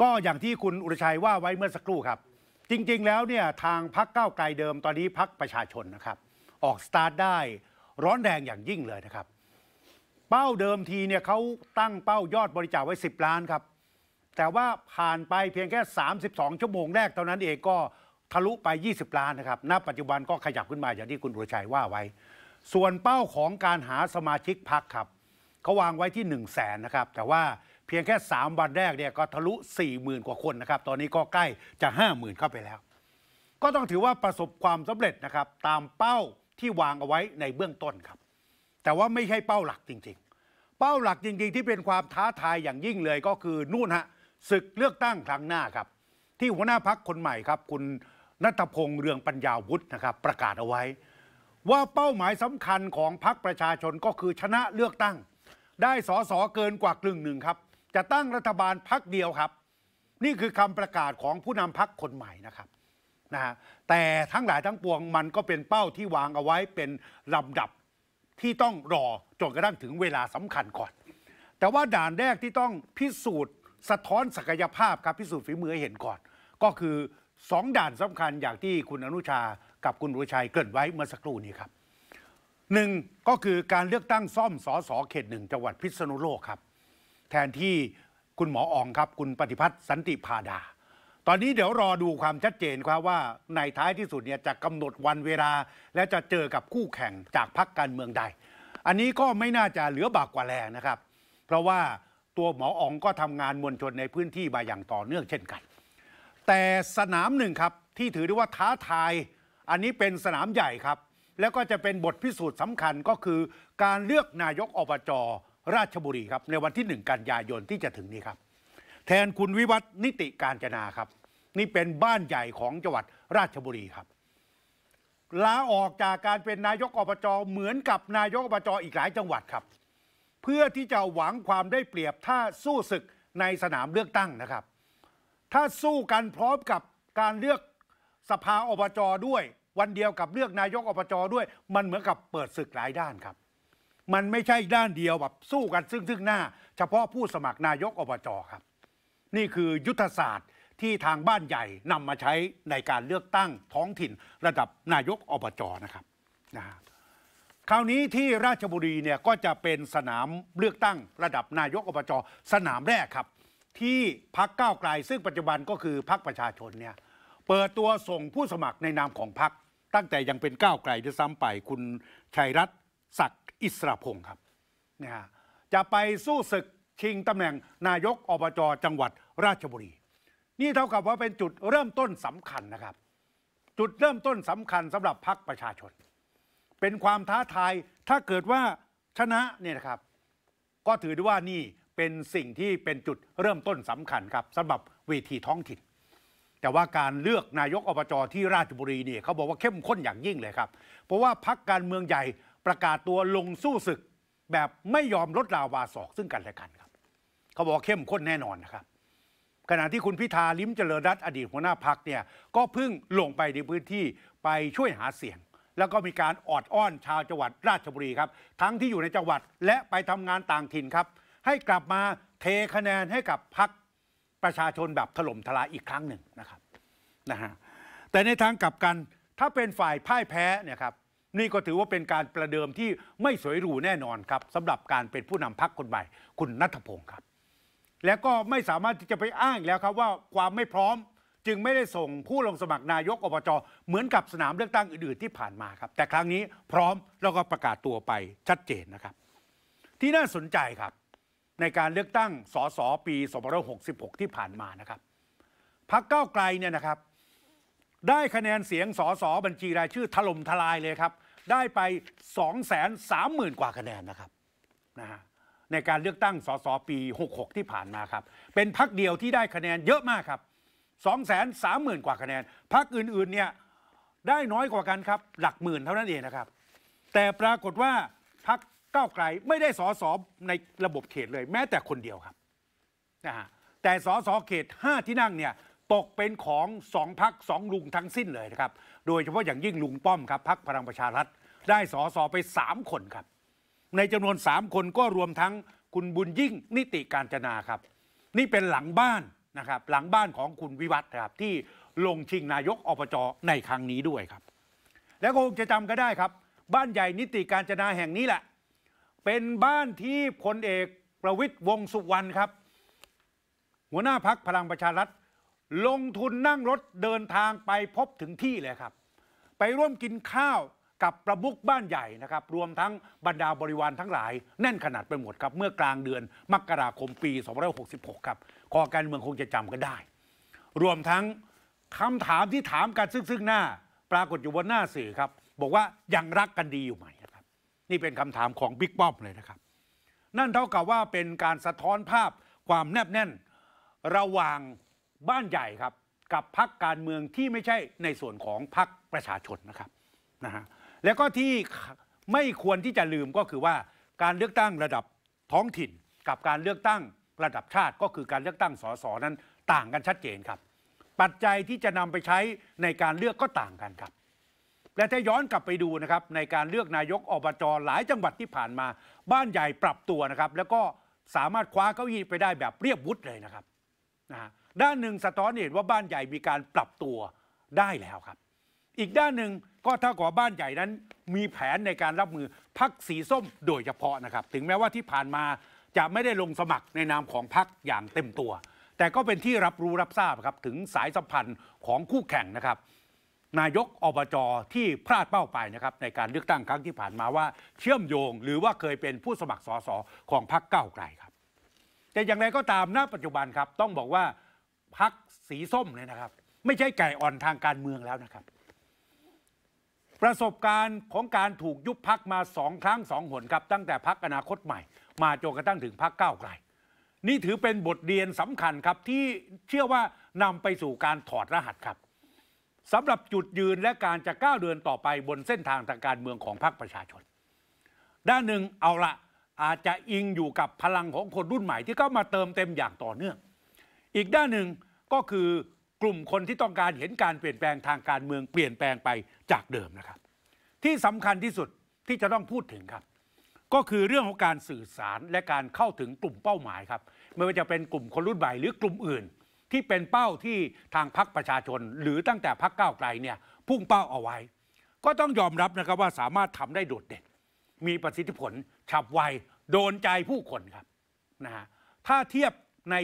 ก็อย่างที่คุณอุรชัยว่าไว้เมื่อสักครู่ครับ จริงๆแล้วเนี่ยทางพักเก้าไกลเดิมตอนนี้พักประชาชนนะครับออกสตาร์ทได้ร้อนแรงอย่างยิ่งเลยนะครับ เป้าเดิมทีเนี่ยเขาตั้งเป้ายอดบริจาคไว้ 10ล้านครับ แต่ว่าผ่านไปเพียงแค่ 32 ชั่วโมงแรกเท่านั้นเองก็ทะลุไป 20ล้านนะครับ ณ ปัจจุบันก็ขยับขึ้นมาอย่างที่คุณอุรชัยว่าไว้ ส่วนเป้าของการหาสมาชิกพักครับเขาวางไว้ที่1 0 0 0 0แสนนะครับแต่ว่าเพียงแค่ 3 วันแรกเนี่ยก็ทะลุ4มื่นกว่าคนนะครับ ตอนนี้ก็ใกล้จะ 50,000 เข้าไปแล้ว ก็ต้องถือว่าประสบความสำเร็จนะครับ ตามเป้าที่วางเอาไว้ในเบื้องต้นครับ แต่ว่าไม่ใช่เป้าหลักจริงๆ เป้าหลักจริงๆ ที่เป็นความท้าทายอย่างยิ่งเลยก็คือนู่นฮะ ศึกเลือกตั้งครั้งหน้าครับ ที่หัวหน้าพักคนใหม่ครับ คุณนัทพงษ์เรืองปัญญาวุฒินะครับ ประกาศเอาไว้ ว่าเป้าหมายสำคัญของพักประชาชนก็คือชนะเลือกตั้ง ได้สอสอเกินกว่ากึ่งหนึ่งครับจะตั้งรัฐบาลพักเดียวครับ นี่คือคำประกาศของผู้นำพักคนใหม่นะครับนะฮะแต่ทั้งหลายทั้งปวงมันก็เป็นเป้าที่วางเอาไว้เป็นลำดับที่ต้องรอจนกระทั่งถึงเวลาสำคัญก่อน แต่ว่าด่านแรกที่ต้องพิสูจน์ สะท้อนศักยภาพครับพิสูจน์ฝีมือเห็นก่อน ก็คือสองด่านสำคัญอย่างที่คุณอนุชากับคุณรุชัยเกิดไว้เมื่อสักครู่นี้ครับหนึ่งก็คือการเลือกตั้งซ่อมสอสอเขตหนึ่งจังหวัดพิษณุโลกครับแทนที่คุณหมออองครับคุณปฏิพัฒน์สันติพาดา ตอนนี้เดี๋ยวรอดูความชัดเจนครับว่า ในท้ายที่สุดเนี่ยจะกำหนดวันเวลา และจะเจอกับคู่แข่งจากพรรคการเมืองใด อันนี้ก็ไม่น่าจะเหลือบากกว่าแรงนะครับ เพราะว่าตัวหมออองก็ทำงานมวลชนในพื้นที่มาอย่างต่อเนื่องเช่นกัน แต่สนามหนึ่งครับที่ถือได้ว่าท้าทาย อันนี้เป็นสนามใหญ่ครับ แล้วก็จะเป็นบทพิสูจน์สำคัญก็คือ การเลือกนายกอบจราชบุรีครับในวันที่ 1กันยายนที่จะถึงนี้ครับ แทนคุณวิวัฒนิติการจนาครับ นี่เป็นบ้านใหญ่ของจังหวัดราชบุรีครับลาออกจากการเป็นนายกอบจเหมือนกับนายกอบจอีกหลายจังหวัดครับ เพื่อที่จะหวังความได้เปรียบถ้าสู้ศึกในสนามเลือกตั้งนะครับ ถ้าสู้กันพร้อมกับการเลือกสภาอบจด้วย วันเดียวกับเลือกนายกอบจด้วย มันเหมือนกับเปิดศึกหลายด้านครับมันไม่ใช่ด้านเดียวแบบสู้กันซึ่งซึ่งหน้าเฉพาะผู้สมัครนายกอบจครับนี่คือยุทธศาสตร์ที่ทางบ้านใหญ่นำมาใช้ในการเลือกตั้งท้องถิ่นระดับนายกอบจนะครับนะคราวนี้ที่ราชบุรีเนี่ยก็จะเป็นสนามเลือกตั้งระดับนายกอบจสนามแรกครับ ที่พักก้าวไกล ซึ่งปัจจุบันก็คือพักประชาชนเนี่ยเปิดตัวส่งผู้สมัครในนามของพักตั้งแต่ยังเป็นก้าวไกลด้วยซ้ำไปคุณชัยรัตนศักดิ์อิสระพงศ์ครับเนี่ยจะไปสู้ศึกชิงตำแหน่งนายกอบจจังหวัดราชบุรี นี่เท่ากับว่าเป็นจุดเริ่มต้นสำคัญนะครับ จุดเริ่มต้นสำคัญสำหรับพรรคประชาชน เป็นความท้าทายถ้าเกิดว่าชนะเนี่ยนะครับ ก็ถือได้ว่านี่เป็นสิ่งที่เป็นจุดเริ่มต้นสำคัญครับสำหรับเวทีท้องถิ่นแต่ว่าการเลือกนายกอบจที่ราชบุรีเนี่ยเขาบอกว่าเข้มข้นอย่างยิ่งเลยครับ เพราะว่าพักการเมืองใหญ่ประกาศตัวลงสู้ศึกแบบไม่ยอมลดราวาศอกซึ่งกันและกันครับ เขาบอกเข้มข้นแน่นอนนะครับ ขณะที่คุณพิธาลิ้มเจริญรัตอดีตหัวหน้าพักเนี่ยก็เพิ่งลงไปในพื้นที่ไปช่วยหาเสียง แล้วก็มีการออดอ้อนชาวจังหวัดราชบุรีครับ ทั้งที่อยู่ในจังหวัดและไปทำงานต่างถิ่นครับ ให้กลับมาเทคะแนนให้กับพักประชาชนแบบถล่มทลายอีกครั้งหนึ่งนะครับนะฮะแต่ในทางกลับกันถ้าเป็นฝ่ายพ่ายแพ้เนี่ยครับนี่ก็ถือว่าเป็นการประเดิมที่ไม่สวยหรูแน่นอนครับสำหรับการเป็นผู้นำพักคนใหม่ คุณนัทพงศ์ครับแล้วก็ไม่สามารถที่จะไปอ้างแล้วครับ ว่าความไม่พร้อม จึงไม่ได้ส่งผู้ลงสมัครนายก อบจเหมือนกับสนามเลือกตั้งอื่น ๆ ที่ผ่านมาครับ แต่ครั้งนี้พร้อม แล้วก็ประกาศตัวไปชัดเจนนะครับ ที่น่าสนใจครับ ในการเลือกตั้งสสปี2566ที่ผ่านมานะครับพักเก้าไกลเนี่ยนะครับ ได้คะแนนเสียงสสบัญชีรายชื่อถล่มทลายเลยครับได้ไป230,000กว่าคะแนนนะครับนะฮะ ในการเลือกตั้งสสปี 66 ที่ผ่านมาครับ เป็นพักเดียวที่ได้คะแนนเยอะมากครับ2 3 0 0 0นกว่าคะแนน พักอื่นๆ เนี่ย ได้น้อยกว่ากันครับ หลักหมื่นเท่านั้นเองนะครับ แต่ปรากฏว่าพักก้าวไกลไม่ได้สอสอในระบบเขตเลย แม้แต่คนเดียวครับ นะฮะแต่สอสอเขต5ที่นั่งเนี่ยตกเป็นของสองพักสองลุงทั้งสิ้นเลยนะครับ โดยเฉพาะอย่างยิ่งลุงป้อมครับพักพลังประชารัฐได้สอสอไปสามคนครับ ในจำนวนสามคนก็รวมทั้งคุณบุญยิ่งนิติการจนาครับ นี่เป็นหลังบ้านนะครับหลังบ้านของคุณวิวัฒน์ครับที่ลงชิงนายกอบจในครั้งนี้ด้วยครับ แล้วคงจะจำก็ได้ครับ บ้านใหญ่นิติการจนาแห่งนี้แหละ เป็นบ้านที่พลเอกประวิตยวงสุวรรณครับ หัวหน้าพักพลังประชารัฐลงทุนนั่งรถเดินทางไปพบถึงที่เลยครับ ไปร่วมกินข้าวกับประมุขบ้านใหญ่นะครับรวมทั้งบรรดาบริวารทั้งหลายแน่นขนาดไปหมดครับเมื่อกลางเดือน มกราคมปี 2566 ครับคอการเมืองคงจะจำกันได้ รวมทั้งคำถามที่ถามกันซึ่งๆหน้า ปรากฏอยู่บนหน้าสื่อครับ บอกว่า ยังรักกันดีอยู่ไหมนะครับ นี่เป็นคำถามของบิ๊กป้อมเลยนะครับ นั่นเท่ากับว่าเป็นการสะท้อนภาพความแนบแน่นระหว่างบ้านใหญ่ครับกับพักการเมืองที่ไม่ใช่ในส่วนของพักประชาชนนะครับนะฮะแล้วก็ที่ไม่ควรที่จะลืมก็คือว่า การเลือกตั้งระดับท้องถิ่น กับการเลือกตั้งระดับชาติก็คือการเลือกตั้งสสนั้น ต่างกันชัดเจนครับ ปัจจัยที่จะนำไปใช้ในการเลือกก็ต่างกันครับ และถ้าย้อนกลับไปดูนะครับ ในการเลือกนายกอบจหลายจังหวัดที่ผ่านมา บ้านใหญ่ปรับตัวนะครับ แล้วก็สามารถคว้าเก้าอี้ไปได้แบบเรียบวุฒิเลยนะครับนะฮะด้านหนึ่งสะท้อนเห็นว่าบ้านใหญ่มีการปรับตัวได้แล้วครับ อีกด้านหนึ่งก็ถ้ากับบ้านใหญ่นั้นมีแผนในการรับมือพักสีส้มโดยเฉพาะนะครับ ถึงแม้ว่าที่ผ่านมาจะไม่ได้ลงสมัครในนามของพักอย่างเต็มตัว แต่ก็เป็นที่รับรู้รับทราบครับถึงสายสัมพันธ์ของคู่แข่งนะครับ นายกอบจที่พลาดเป้าไปนะครับในการเลือกตั้งครั้งที่ผ่านมาว่าเชื่อมโยง หรือว่าเคยเป็นผู้สมัครสสของพักเก้าไกลครับ แต่อย่างไรก็ตามณปัจจุบันครับต้องบอกว่าพัก สีส้มเนี่ยนะครับ ไม่ใช่ไก่อ่อนทางการเมืองแล้วนะครับ ประสบการณ์ของการถูกยุบพักมาสองครั้งสองหนครับ ตั้งแต่พักอนาคตใหม่ มาจนกระทั่งถึงพักก้าวไกล นี่ถือเป็นบทเรียนสำคัญครับที่เชื่อว่านำไปสู่การถอดรหัสครับสำหรับจุดยืนและการจะก้าวเดินต่อไปบนเส้นทางทางการเมืองของพรรคประชาชน ด้านหนึ่งเอาละอาจจะอิงอยู่กับพลังของคนรุ่นใหม่ ที่เข้ามาเติมเต็มอย่างต่อเนื่อง อีกด้านหนึ่งก็คือกลุ่มคนที่ต้องการเห็นการเปลี่ยนแปลงทางการเมืองเปลี่ยนแปลงไปจากเดิมนะครับ ที่สำคัญที่สุดที่จะต้องพูดถึงครับ ก็คือเรื่องของการสื่อสารและการเข้าถึงกลุ่มเป้าหมายครับไม่ว่าจะเป็นกลุ่มคนรุ่นใหม่หรือกลุ่มอื่น ที่เป็นเป้าที่ทางพรรคประชาชนหรือตั้งแต่พรรคก้าวไกลเนี่ยพุ่งเป้าเอาไว้ ก็ต้องยอมรับนะครับว่าสามารถทำได้โดดเด่นมีประสิทธิผลฉับไวโดนใจผู้คนครับนะฮะถ้าเทียบใน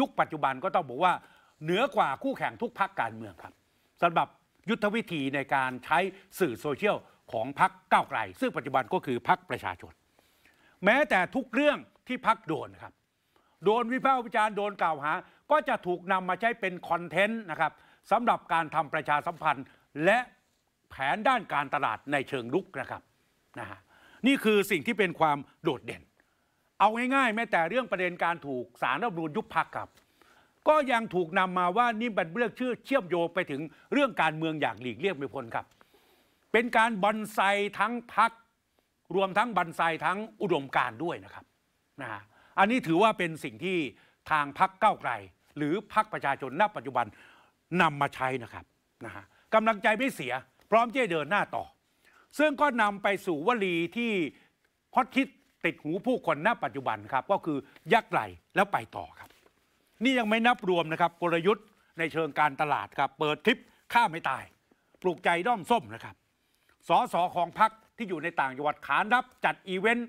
ยุคปัจจุบันก็ต้องบอกว่าเหนือกว่าคู่แข่งทุกพักการเมืองครับสำหรับยุทธวิธีในการใช้สื่อโซเชียลของพักก้าวไกล ซึ่งปัจจุบันก็คือพักประชาชน แม้แต่ทุกเรื่องที่พักโดนครับโดนวิพากษ์วิจารณ์โดนกล่าวหา ก็จะถูกนำมาใช้เป็นคอนเทนต์นะครับสำหรับการทำประชาสัมพันธ์และแผนด้านการตลาดในเชิงลุกนะครับนะฮะนี่คือสิ่งที่เป็นความโดดเด่น เอาง่ายๆ แม้แต่เรื่องประเด็นการถูกสารรัฐรูลยุบพักครับก็ยังถูกนำมาว่านี่เป็นเรื่องชื่อ เชื่อมโยงไปถึงเรื่องการเมืองอย่างหลีกเลี่ยงไม่พ้นครับ เป็นการบันไซทั้งพัก รวมทั้งบันไซทั้งอุดมการด้วยนะครับนะอันนี้ถือว่าเป็นสิ่งที่ทางพักเก้าไกล หรือพักประชาชนณปัจจุบันนำมาใช้นะครับนะฮะกำลังใจไม่เสียพร้อมที่จะเดินหน้าต่อ ซึ่งก็นำไปสู่วลีที่ฮอตคิดติดหูผู้คนณปัจจุบันครับก็คือยักไหลแล้วไปต่อครับนี่ยังไม่นับรวมนะครับกลยุทธ์ในเชิงการตลาดครับเปิดคลิปข้าไม่ตาย ปลูกใจด้อมส้มนะครับสอสอของพรรคที่อยู่ในต่างจังหวัดขานรับจัดอีเวนต์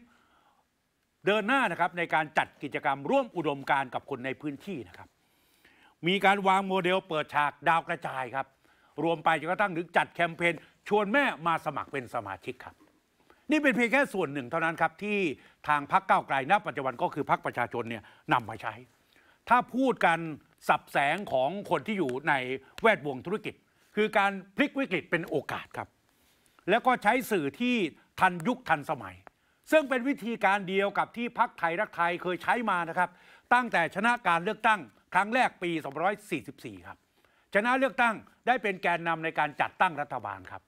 เดินหน้านะครับในการจัดกิจกรรมร่วมอุดมการกับคนในพื้นที่นะครับมีการวางโมเดลเปิดฉากดาวกระจายครับรวมไปจนกระทั่งถึงจัดแคมเปญชวนแม่มาสมัครเป็นสมาชิกครับ นี่เป็นเพียงแค่ส่วนหนึ่งเท่านั้นครับที่ทางพรรคก้าวไกลณ ปัจจุบันก็คือพรรคประชาชนเนี่ยนำมาใช้ถ้าพูดกันสับแสงของคนที่อยู่ในแวดวงธุรกิจ คือการพลิกวิกฤตเป็นโอกาสครับ แล้วก็ใช้สื่อที่ทันยุคทันสมัย ซึ่งเป็นวิธีการเดียวกับที่พรรคไทยรักไทยเคยใช้มานะครับ ตั้งแต่ชนะการเลือกตั้ง ครั้งแรกปี 244ครับชนะเลือกตั้งได้เป็นแกนนำในการจัดตั้งรัฐบาลครับ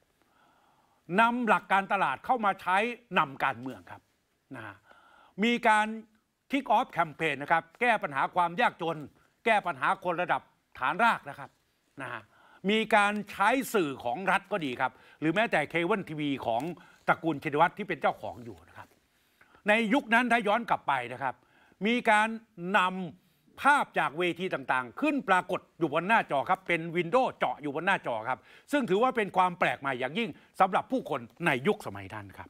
นำหลักการตลาดเข้ามาใช้นำการเมืองครับนะมีการคิกออฟแคมเปญนะครับแก้ปัญหาความยากจน แก้ปัญหาคนระดับฐานรากนะครับนะฮะมีการใช้สื่อของรัฐก็ดีครับ หรือแม้แต่เคเบิลทีวีของตระกูลชินวัตรที่เป็นเจ้าของอยู่นะครับ ในยุคนั้นถ้าย้อนกลับไปนะครับ มีการนำภาพจากเวทีต่างๆ ขึ้นปรากฏอยู่บนหน้าจอครับเป็นวินโดว์เจาะอยู่บนหน้าจอครับซึ่งถือว่าเป็นความแปลกใหม่อย่างยิ่งสำหรับผู้คนในยุคสมัยนั้นครับ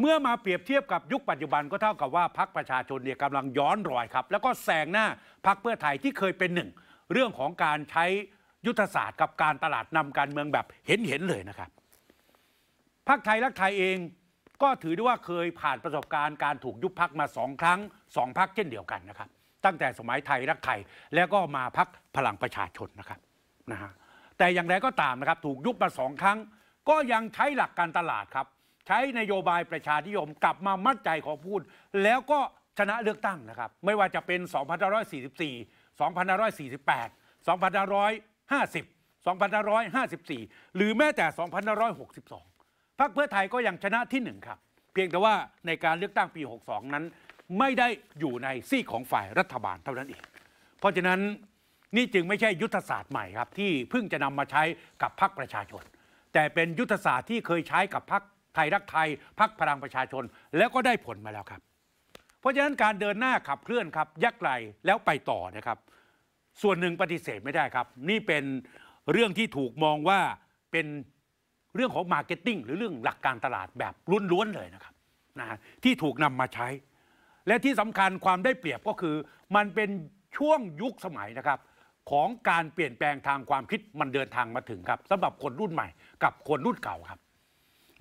เมื่อมาเปรียบเทียบกับยุคปัจจุบันก็เท่ากับว่าพักประชาชนเนี่ยกำลังย้อนรอยครับ แล้วก็แซงหน้าพักเพื่อไทยที่เคยเป็นหนึ่ง เรื่องของการใช้ยุทธศาสตร์กับการตลาดนำการเมืองแบบเห็นเห็นเลยนะครับพักไทยรักไทยเองก็ถือได้ว่า เคยผ่านประสบการณ์การถูกยุบพักมาสองครั้งสองพักเช่นเดียวกันนะครับตั้งแต่สมัยไทยรักไทยแล้วก็มาพักพลังประชาชนนะครับนะฮะแต่อย่างไรก็ตามนะครับถูกยุบมาสองครั้ง ก็ยังใช้หลักการตลาดครับใช้นโยบายประชานิยม กลับมามัดใจของพูด แล้วก็ชนะเลือกตั้งนะครับ ไม่ว่าจะเป็น2544 2548 2550 2554 หรือแม้แต่2562พรรคเพื่อไทยก็ยังชนะที่หนึ่งครับ เพียงแต่ว่าในการเลือกตั้งปี 62 นั้น ไม่ได้อยู่ในซี่ของฝ่ายรัฐบาลเท่านั้นเอง เพราะฉะนั้นนี่จึงไม่ใช่ยุทธศาสตร์ใหม่ครับ ที่เพิ่งจะนำมาใช้กับพรรคประชาชน แต่เป็นยุทธศาสตร์ที่เคยใช้กับพรรคไทยรักไทยพักพลังประชาชนแล้วก็ได้ผลมาแล้วครับ เพราะฉะนั้นการเดินหน้าขับเคลื่อนครับยักไหลแล้วไปต่อนะครับ ส่วนหนึ่งปฏิเสธไม่ได้ครับ นี่เป็นเรื่องที่ถูกมองว่าเป็นเรื่องของมาร์เก็ตติ้งหรือเรื่องหลักการตลาดแบบล้วนๆเลยนะครับนะที่ถูกนำมาใช้ และที่สำคัญความได้เปรียบก็คือมันเป็นช่วงยุคสมัยนะครับ ของการเปลี่ยนแปลงทางความคิดมันเดินทางมาถึงครับสำหรับคนรุ่นใหม่ กับคนรุ่นเก่าครับ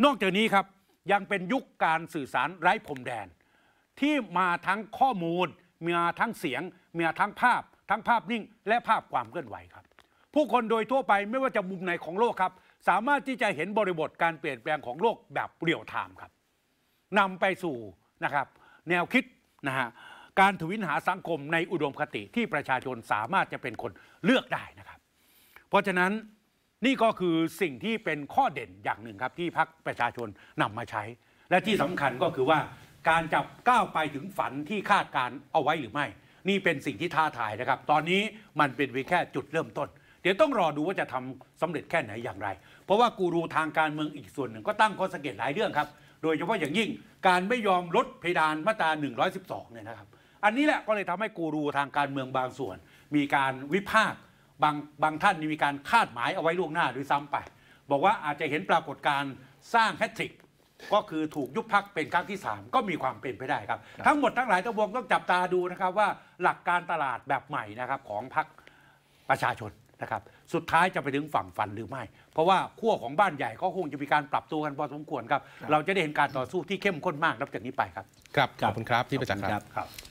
นอกจากนี้ครับยังเป็นยุคการสื่อสารไร้พรมแดน ที่มาทั้งข้อมูล มีทั้งเสียง มีทั้งภาพ ทั้งภาพนิ่งและภาพความเคลื่อนไหวครับ ผู้คนโดยทั่วไปไม่ว่าจะมุมไหนของโลกครับ สามารถที่จะเห็นบริบทการเปลี่ยนแปลงของโลกแบบเรียลไทม์ครับนำไปสู่นะครับแนวคิดนะฮะการถวินหาสังคมในอุดมคติที่ประชาชนสามารถจะเป็นคนเลือกได้นะครับ เพราะฉะนั้นนี่ก็คือสิ่งที่เป็นข้อเด่นอย่างหนึ่งครับที่พักประชาชนนำมาใช้ และที่สำคัญก็คือว่า การจับก้าวไปถึงฝันที่คาดการเอาไว้หรือไม่ นี่เป็นสิ่งที่ท้าทายนะครับ ตอนนี้มันเป็นเพียงแค่จุดเริ่มต้น เดี๋ยวต้องรอดูว่าจะทำสำเร็จแค่ไหนอย่างไร เพราะว่า กูรูทางการเมืองอีกส่วนหนึ่ง ก็ตั้งข้อสังเกตหลายเรื่องครับ โดยเฉพาะอย่างยิ่งการไม่ยอมลดเพดานมาตรา112 เนี่ยนะครับ อันนี้แหละก็เลยทำให้กูรูทางการเมืองบางส่วน มีการวิพากษ์บางบางท่านมีการคาดหมายเอาไว้ล่วงหน้าหรือซ้ำไป บอกว่าอาจจะเห็นปรากฏการณ์สร้างแฮตทริกก็คือถูกยุบพักเป็นครั้งที่ 3 ก็มีความเป็นไปได้ครับทั้งหมดทั้งหลายทั้งวงต้องจับตาดูนะครับว่าหลักการตลาดแบบใหม่นะครับของพักประชาชนนะครับ สุดท้ายจะไปถึงฝั่งฟันหรือไม่ เพราะว่าขั้วของบ้านใหญ่ก็คงจะมีการปรับตัวกันพอสมควรครับ เราจะได้เห็นการต่อสู้ที่เข้มข้นมาก นับจากนี้ไปครับ ครับขอบคุณครับที่ประจักษ์ครับ